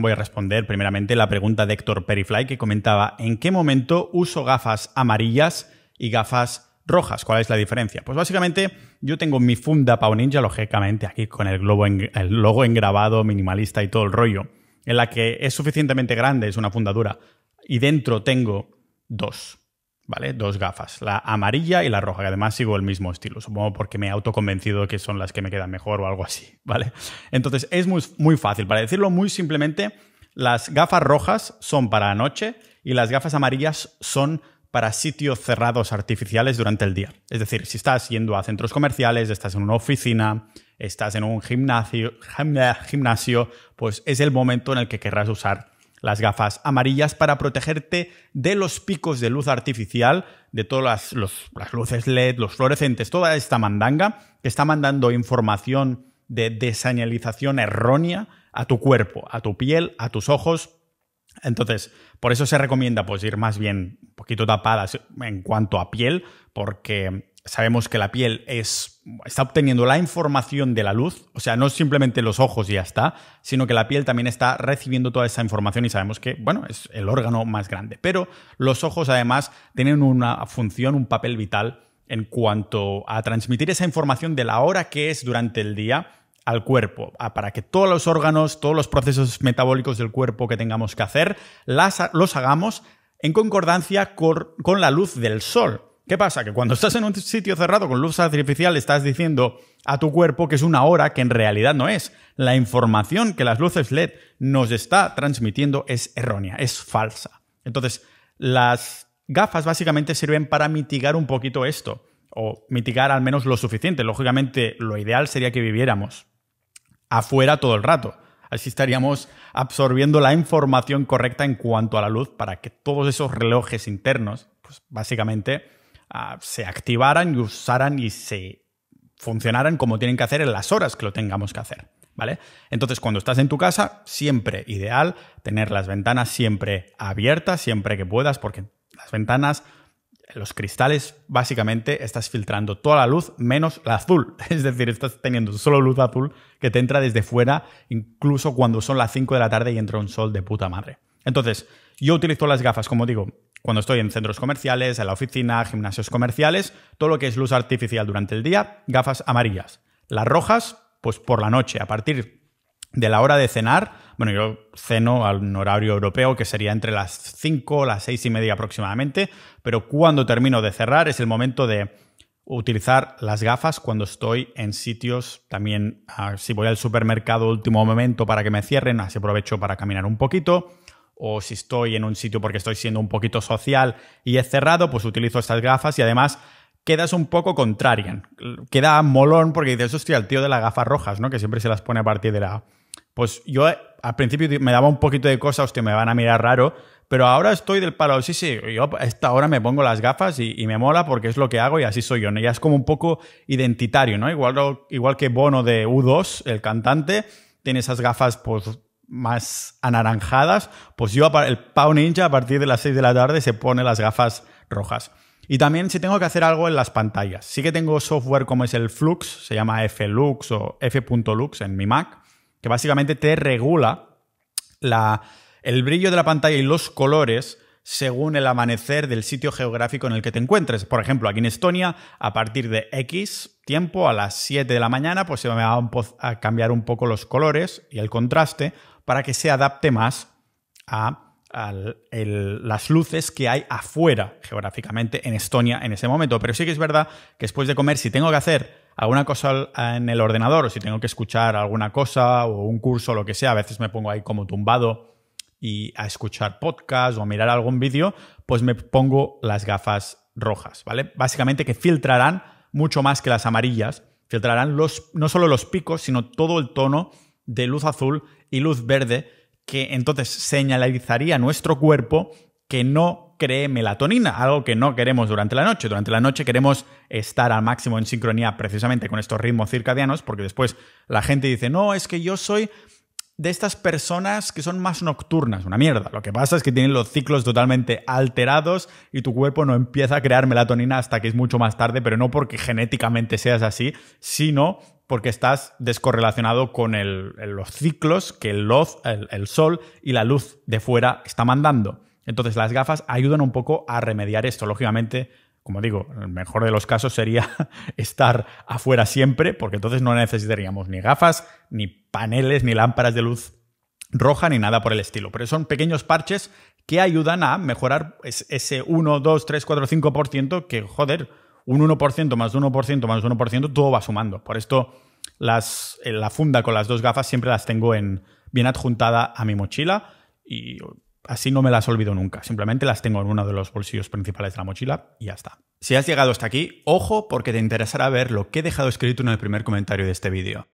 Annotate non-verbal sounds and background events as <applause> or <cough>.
Voy a responder primeramente la pregunta de Héctor Perifly que comentaba ¿en qué momento uso gafas amarillas y gafas rojas? ¿Cuál es la diferencia? Pues básicamente yo tengo mi funda Pau Ninja, lógicamente aquí con el, globo en, el logo grabado minimalista y todo el rollo, en la que es suficientemente grande, es una fundadura, y dentro tengo dos. ¿vale? Dos gafas, la amarilla y la roja, que además sigo el mismo estilo, supongo porque me he autoconvencido que son las que me quedan mejor o algo así, <laughs> ¿vale? Entonces es muy, muy fácil, para decirlo muy simplemente, las gafas rojas son para la noche y las gafas amarillas son para sitios cerrados artificiales durante el día. Es decir, si estás yendo a centros comerciales, estás en una oficina, estás en un gimnasio, gimnasio pues es el momento en el que querrás usar las gafas amarillas para protegerte de los picos de luz artificial, de todas las, luces LED, los fluorescentes, toda esta mandanga que está mandando información de desañalización errónea a tu cuerpo, a tu piel, a tus ojos. Entonces, por eso se recomienda pues, ir más bien un poquito tapadas en cuanto a piel, porque sabemos que la piel está obteniendo la información de la luz, o sea, no simplemente los ojos y ya está, sino que la piel también está recibiendo toda esa información y sabemos que, bueno, es el órgano más grande. Pero los ojos además tienen una función, un papel vital en cuanto a transmitir esa información de la hora que es durante el día al cuerpo, para que todos los órganos, todos los procesos metabólicos del cuerpo que tengamos que hacer, los hagamos en concordancia con la luz del sol. ¿Qué pasa? Que cuando estás en un sitio cerrado con luz artificial estás diciendo a tu cuerpo que es una hora que en realidad no es. La información que las luces LED nos está transmitiendo es errónea, es falsa. Entonces, las gafas básicamente sirven para mitigar un poquito esto, o mitigar al menos lo suficiente. Lógicamente, lo ideal sería que viviéramos afuera todo el rato. Así estaríamos absorbiendo la información correcta en cuanto a la luz para que todos esos relojes internos, pues básicamente se activaran y usaran y se funcionaran como tienen que hacer en las horas que lo tengamos que hacer. ¿Vale? Entonces, cuando estás en tu casa, siempre ideal tener las ventanas siempre abiertas, siempre que puedas, porque las ventanas, los cristales, básicamente estás filtrando toda la luz menos la azul. <laughs> Es decir, estás teniendo solo luz azul que te entra desde fuera, incluso cuando son las 5 de la tarde y entra un sol de puta madre. Entonces, yo utilizo las gafas, como digo, cuando estoy en centros comerciales, en la oficina, gimnasios comerciales, todo lo que es luz artificial durante el día, gafas amarillas. Las rojas, pues por la noche, a partir de la hora de cenar. Bueno, yo ceno a un horario europeo que sería entre las 5, las 6 y media aproximadamente, pero cuando termino de cerrar es el momento de utilizar las gafas cuando estoy en sitios también, ah, si voy al supermercado último momento para que me cierren, así aprovecho para caminar un poquito o si estoy en un sitio porque estoy siendo un poquito social y es cerrado, pues utilizo estas gafas y además quedas un poco contrarian. Queda molón porque dices, hostia, el tío de las gafas rojas, ¿no? Que siempre se las pone a partir de la... Pues yo eh, al principio me daba un poquito de cosa, hostia, me van a mirar raro, pero ahora estoy del palo, sí, sí, yo a esta hora me pongo las gafas y, me mola porque es lo que hago y así soy yo. ¿no? Ya es como un poco identitario, ¿no? Igual, igual que Bono de U2, el cantante, tiene esas gafas pues más anaranjadas, pues yo, el Pau Ninja, a partir de las 6 de la tarde se pone las gafas rojas. Y también si tengo que hacer algo en las pantallas. Sí que tengo software como es el Flux, se llama Flux o F.lux en mi Mac, que básicamente te regula el brillo de la pantalla y los colores según el amanecer del sitio geográfico en el que te encuentres. Por ejemplo, aquí en Estonia, a partir de X tiempo, a las 7 de la mañana, pues se me van a cambiar un poco los colores y el contraste para que se adapte más a, las luces que hay afuera geográficamente en Estonia en ese momento. Pero sí que es verdad que después de comer, si tengo que hacer alguna cosa en el ordenador o si tengo que escuchar alguna cosa o un curso o lo que sea, a veces me pongo ahí como tumbado y a escuchar podcast o a mirar algún vídeo, pues me pongo las gafas rojas, ¿vale? Básicamente que filtrarán mucho más que las amarillas, filtrarán los, no solo los picos, sino todo el tono de luz azul y luz verde que entonces señalizaría a nuestro cuerpo que no cree melatonina, algo que no queremos durante la noche. Durante la noche queremos estar al máximo en sincronía precisamente con estos ritmos circadianos, porque después la gente dice, no, es que yo soy de estas personas que son más nocturnas, una mierda. Lo que pasa es que tienen los ciclos totalmente alterados y tu cuerpo no empieza a crear melatonina hasta que es mucho más tarde, pero no porque genéticamente seas así, sino porque estás descorrelacionado con los ciclos que el, el sol y la luz de fuera está mandando. Entonces las gafas ayudan un poco a remediar esto. Lógicamente como digo, el mejor de los casos sería <laughs> estar afuera siempre, porque entonces no necesitaríamos ni gafas, ni paneles, ni lámparas de luz roja, ni nada por el estilo. Pero son pequeños parches que ayudan a mejorar ese 1, 2, 3, 4, 5%, que joder, un 1% más 1% más 1%, todo va sumando. Por esto las, eh, la funda con las dos gafas siempre las tengo en, bien adjuntada a mi mochila y así no me las olvido nunca. Simplemente las tengo en uno de los bolsillos principales de la mochila y ya está. Si has llegado hasta aquí, ojo porque te interesará ver lo que he dejado escrito en el primer comentario de este vídeo.